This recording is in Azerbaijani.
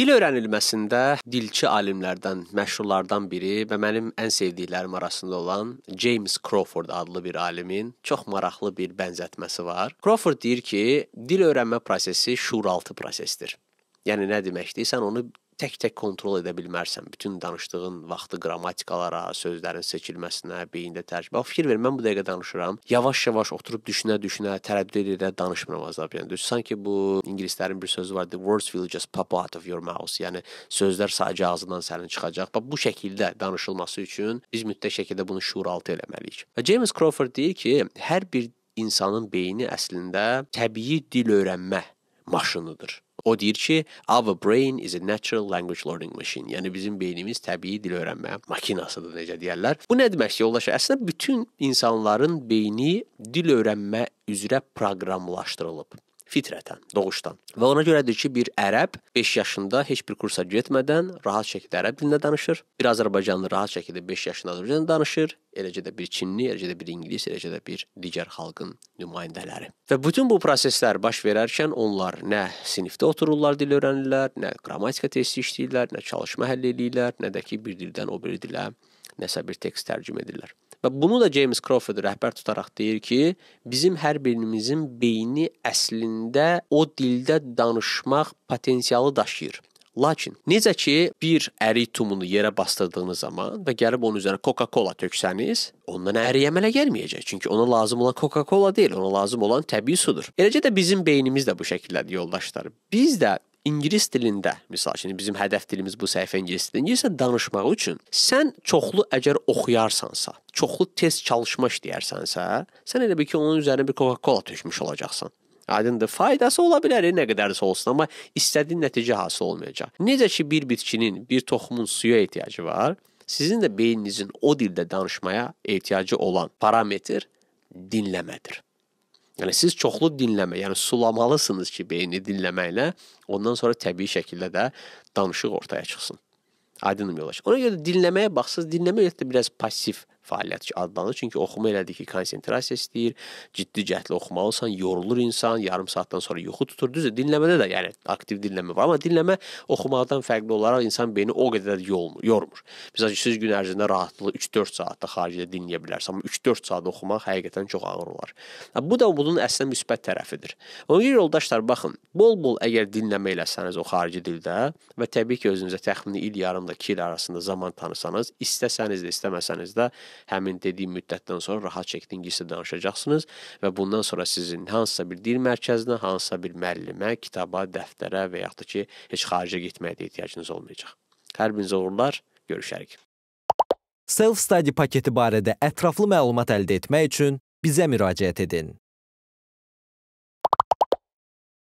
Dil öyrənilməsində dilçi alimlərdən, məşhurlardan biri və mənim ən sevdiklərim arasında olan James Crawford adlı bir alimin çox maraqlı bir bənzətməsi var. Crawford deyir ki, dil öyrənmə prosesi şuuraltı prosesdir. Yəni nə deməkdir? Sən onu tək-tək kontrol edə bilmərsən bütün danışdığın vaxtı qrammatikalara, sözlərin seçilməsinə, beyində tərcümə. Fikir ver, mən bu dəqiqə danışıram. Yavaş-yavaş oturub düşünə-düşünə, tərəddüd edə danışmıram azab yəni. Düz sanki bu ingilislərin bir sözü var, the words will just pop out of your mouth. Yəni sözlər sadəcə ağzından sənin çıxacaq. Bax bu şəkildə danışılması üçün biz mütləq şəkildə bunu şuuraltı eləməliyik. Və James Crawford deyir ki, hər bir insanın beyni əslində təbii dil öyrənmə maşınıdır. O deyir ki, our brain is a natural language learning machine. Yəni bizim beynimiz təbii dil öyrənmə makinasıdır necə deyirlər. Bu nə deməkdir? Yoldaş, əslində bütün insanların beyni dil öyrənmə üzrə proqramlaşdırılıb fitrətən, doğuşdan. Və ona görədir ki, bir ərəb 5 yaşında heç bir kursa getmədən rahat şəkildə ərəb dilində danışır. Bir azərbaycanlı rahat şəkildə 5 yaşında dilində danışır. Eləcə də bir Çinli, eləcə də bir İngilis, eləcə də bir digər xalqın nümayəndələri. Və bütün bu proseslər baş verərkən onlar nə sinifdə otururlar, dil öyrənirlər, nə qrammatika testi işləyirlər, nə çalışma həll eləyirlər, nə də ki bir dildən o biri dilə nəsə bir tekst tərcümə edirlər. Və bunu da James Crawford rəhbər tutaraq deyir ki, bizim hər birimizin beyni əslində o dildə danışmaq potensialı daşıyır. Lakin necə ki bir ərik tumunu yerə basdırdığınız zaman və gəlib onun üzərinə Coca-Cola töksəniz, ondan əriy əmələ gəlməyəcək. Çünki ona lazım olan Coca-Cola deyil, ona lazım olan təbii sudur. Eləcə də bizim beynimiz də bu şəkildədir yoldaşlar. Biz də ingilis dilində, məsəl üçün bizim hədəf dilimiz bu səhifə ingilis dilində. İngiliscə danışmaq üçün sən çoxlu əgər oxuyarsansa, çoxlu test çalışma işləyərsənsə, sən elə bil ki, onun üzərinə bir Coca-Cola tökmüş olacaqsan. Aydındır. Faydası ola bilər nə qədərsə olsun, amma istədiyin nəticə hasil olmayacaq. Necə ki bir bitkinin, bir toxumun suya ehtiyacı var, sizin də beyninizin o dildə danışmaya ehtiyacı olan parametr dinləmədir. Yəni siz çoxlu dinləmə, yəni sulamalısınız ki, beyni dinləməklə ondan sonra təbii şəkildə də danışıq ortaya çıxsın. Aydınım yoldaş. Ona görə də dinləməyə baxsız, dinləmə ümumiyyətlə biraz passiv fəaliyyət adlanır. Çünki oxuma elədiki konsentrasiya istəyir, ciddi cəhdlə oxumalısan, yorulur insan, yarım saatdan sonra yuxu tutur. Düzdür, dinləmədə də yəni aktiv dinləmə var, amma dinləmə oxumaqdan fərqli olaraq insan beyni o qədər yormur. yormur. Məsələn, siz gün ərzində rahatlıqla 3-4 saatda xaricdə dinləyə bilərsiniz, amma 3-4 saat oxumaq həqiqətən çox ağır olar. Bu da bunun əslində müsbət tərəfidir. Ona görə yoldaşlar baxın, bol-bol əgər dinləmə eləsəniz o xarici dildə və təbii ki, özünüzə təxmini il yarım da 2 il arasında zaman tanısanız, istəsəniz də, istəməsəniz də həmin dediyim müddətdən sonra rahat şəkildə ingiliscə danışacaqsınız və bundan sonra sizin hansısa bir dil mərkəzinə, hansısa bir müəllimə, kitaba, dəftərə və yaxud da ki, heç xaricə getməyə də ehtiyacınız olmayacaq. Hər birinizə uğurlar, görüşərik. Self-study paketi barədə ətraflı məlumat əldə etmək üçün bizə müraciət edin.